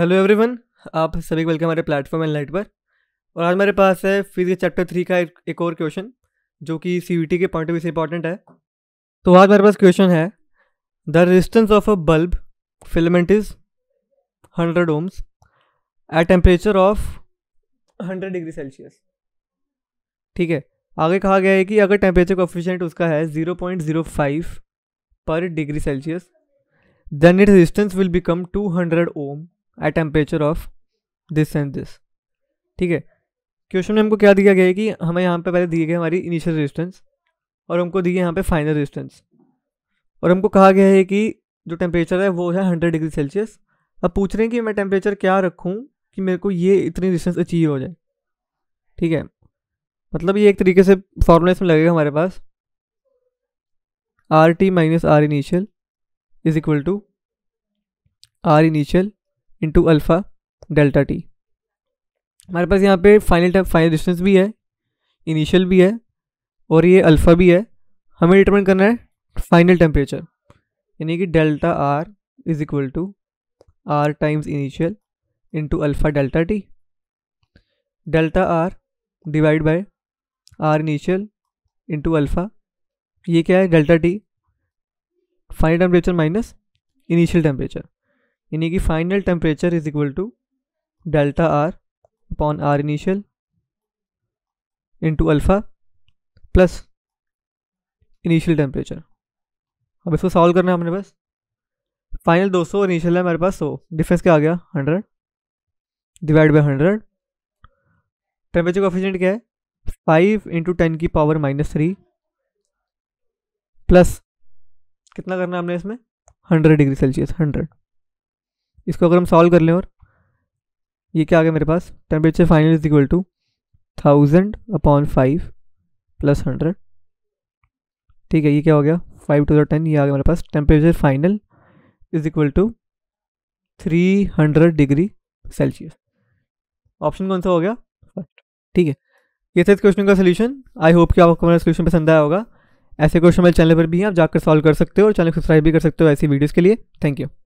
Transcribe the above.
hello everyone आप सभी को वेलकम हमारे प्लेटफॉर्म एंड लाइट पर और आज हमारे पास है फिजिक्स चैप्टर थ्री का एक, और क्वेश्चन जो कि सी के पॉइंट ऑफ व्यू से इंपॉर्टेंट है तो आज हमारे पास क्वेश्चन है the resistance of a bulb filament is hundred ohms at temperature of hundred degree Celsius ठीक है आगे कहा गया है कि अगर टेम्परेचर कोफिशेंट उसका है ज़ीरो पॉइंट ज़ीरो फाइव पर degree Celsius then it resistance will become two hundred ohm at temperature of this and this ठीक है क्वेश्चन में हमको क्या दिया गया है कि हमें यहाँ पे पहले दिए गए हमारी इनिशियल रेजिस्टेंस और हमको दिए यहाँ पे फाइनल रेजिस्टेंस और हमको कहा गया है कि जो टेम्परेचर है वो है हंड्रेड डिग्री सेल्सियस अब पूछ रहे हैं कि मैं टेम्परेचर क्या रखूँ कि मेरे को ये इतनी डिस्टेंस अचीव हो जाए ठीक है मतलब ये एक तरीके से फॉर्मूला इसमें लगेगा हमारे पास R T minus R initial is equal to R initial into alpha delta T हमारे पास यहाँ पे फाइनल फाइनल डिस्टेंस भी है इनिशियल भी है और ये अल्फ़ा भी है हमें डिटरमिन करना है फाइनल टेम्परेचर यानी कि delta R is equal to R times initial into alpha delta T delta R divide by R initial into alpha ये क्या है delta T final temperature minus initial temperature यानी कि final temperature is equal to delta R upon R initial into alpha plus initial temperature अब इसको solve करना है हमने बस फाइनल 200 सौ इनिशियल है मेरे पास सो डिफरेंस क्या आ गया 100 divide by hundred temperature coefficient क्या है फाइव इंटू टेन की पावर माइनस थ्री प्लस कितना करना है हमने इसमें हंड्रेड डिग्री सेल्सियस हंड्रेड इसको अगर हम सॉल्व कर लें और ये क्या आ गया मेरे पास temperature final is equal to thousand upon five plus hundred ठीक है ये क्या हो गया फाइव टू टेन ये आ गया मेरे पास temperature final is equal to three hundred degree Celsius option कौन सा हो गया फर्स्ट ठीक है ये था इस क्वेश्चन का सोल्यूशन आई होप कि आपको मेरा क्वेश्चन पसंद आया होगा ऐसे क्वेश्चन मेरे चैनल पर भी हैं आप जाकर सॉल्व कर सकते हो और चैनल सब्सक्राइब भी कर सकते हो ऐसी वीडियोज़ के लिए थैंक यू